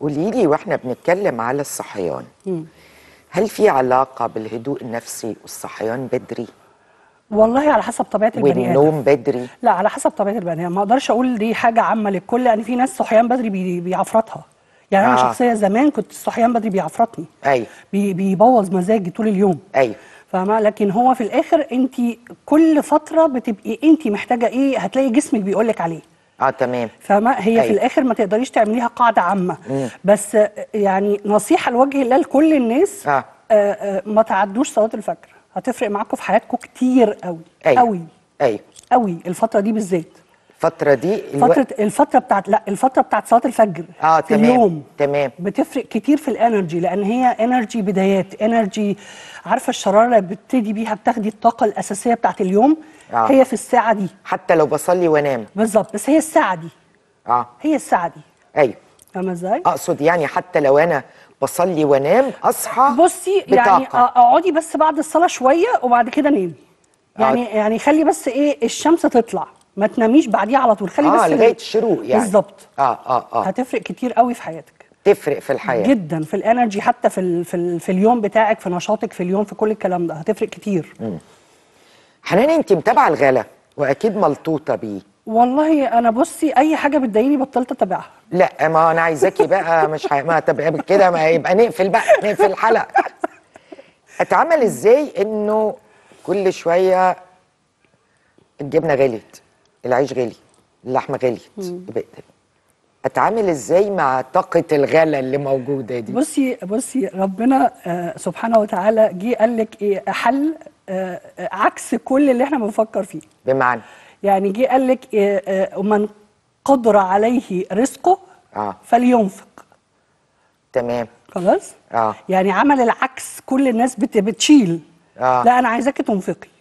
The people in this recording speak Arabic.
قولي لي واحنا بنتكلم على الصحيان هل في علاقه بالهدوء النفسي والصحيان بدري؟ والله على حسب طبيعه البني ادم والنوم بدري لا على حسب طبيعه البني ادم ما اقدرش اقول دي حاجه عامه للكل لان يعني في ناس صحيان بدري بي... بيعفرطها يعني آه. انا شخصيه زمان كنت الصحيان بدري بيعفرطني ايوه بي... بيبوظ مزاجي طول اليوم ايوه فاهمه لكن هو في الاخر انت كل فتره بتبقي انت محتاجه ايه هتلاقي جسمك بيقول لك عليه اه تمام فما هي أيوة. في طيب. الاخر ما تقدريش تعمليها قاعده عامه مم. بس يعني نصيحه لوجه الله لكل الناس آه. آه, آه، ما تعدوش صلاه الفجر هتفرق معاكم في حياتكم كتير قوي أي. أيوه. قوي أيوة. قوي الفتره دي بالذات الفترة دي الوقت فترة الفترة بتاعت لا الفترة بتاعت صلاة الفجر اه في تمام اليوم تمام بتفرق كتير في الانرجي لان هي انرجي بدايات انرجي عارفة الشرارة بتبتدي بيها بتاخدي الطاقة الأساسية بتاعت اليوم آه. هي في الساعة دي حتى لو بصلي وانام بالظبط بس هي الساعة دي اه هي الساعة دي ايوه فاهمة ازاي؟ اقصد يعني حتى لو انا بصلي وانام اصحى بصي يعني بطاقة. يعني اقعدي بس بعد الصلاة شوية وبعد كده نامي آه. يعني آه. يعني خلي بس ايه الشمس تطلع ما تناميش بعديها على طول خلي آه بس لغايه الشروق يعني بالظبط اه اه اه هتفرق كتير قوي في حياتك تفرق في الحياه جدا في الانرجي حتى في ال في, ال في اليوم بتاعك في نشاطك في اليوم في كل الكلام ده هتفرق كتير حنان انت متابعه الغلا واكيد ملطوطه بيه والله انا بصي اي حاجه بتضايقني بطلت اتابعها لا ما انا عايزاكي بقى مش حي... ما تبقى كده ما يبقى نقفل بقى نقفل الحلقه اتعمل ازاي انه كل شويه الجبنه غليت العيش غالي اللحمه غليت اتعامل ازاي مع طاقه الغلا اللي موجوده دي بصي بصي ربنا آه، سبحانه وتعالى جه قال لك ايه حل آه، آه، عكس كل اللي احنا بنفكر فيه بمعنى يعني جه قال لك إيه قدر عليه رزقه آه. فلينفق تمام خلاص اه يعني عمل العكس كل الناس بتشيل آه. لا انا عايزاكي تنفقي